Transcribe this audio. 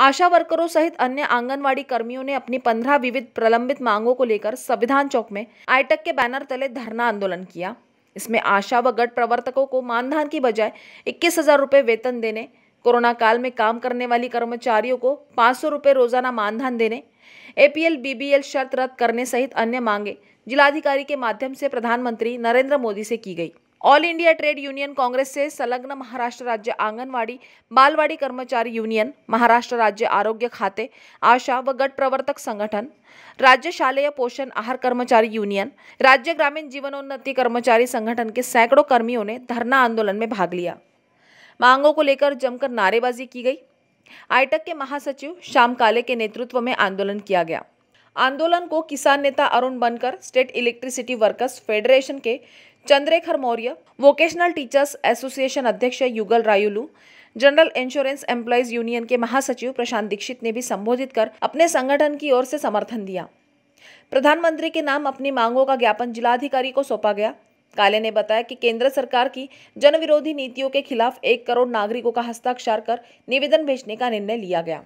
आशा वर्करों सहित अन्य आंगनवाड़ी कर्मियों ने अपनी पंद्रह विविध प्रलंबित मांगों को लेकर संविधान चौक में आईटक के बैनर तले धरना आंदोलन किया इसमें आशा व गट प्रवर्तकों को मानधान की बजाय इक्कीस हजार रुपये वेतन देने कोरोना काल में काम करने वाली कर्मचारियों को पाँच सौ रुपये रोजाना मानधान देने एपीएल बीबीएल शर्त रद्द करने सहित अन्य मांगे जिलाधिकारी के माध्यम से प्रधानमंत्री नरेंद्र मोदी से की गई all India trade union congress से संलग्न महाराष्ट्र राज्य आंगनवाड़ी बालवाडी कर्मचारी यूनियन महाराष्ट्र राज्य आरोग्य खाते आशा व गट प्रवर्तक संगठन राज्य शालेय पोषण आहार कर्मचारी यूनियन राज्य ग्रामीण जीवनोन्नति कर्मचारी संगठन के सैकड़ों कर्मियों ने धरना आंदोलन में भाग लिया मांगों को लेकर जमकर नारेबाजी की गई आईटक के महासचिव श्याम काले के नेतृत्व में आंदोलन किया गया आंदोलन को किसान नेता अरुण बनकर स्टेट इलेक्ट्रिसिटी वर्कर्स फेडरेशन के Chandrekhar Maurya vocational teachers association अध्यक्ष Yugal Rayulu general insurance employees union के महासचिव प्रशांत दीक्षित ने भी संबोधित कर अपने संगठन की ओर से समर्थन दिया प्रधानमंत्री के नाम अपनी मांगों का ज्ञापन जिलाधिकारी को सौंपा गया काले ने बताया कि केंद्र सरकार की जनविरोधी नीतियों के खिलाफ एक करोड़ नागरिकों का हस्ताक्षर कर निवेदन भेजने का निर्णय लिया गया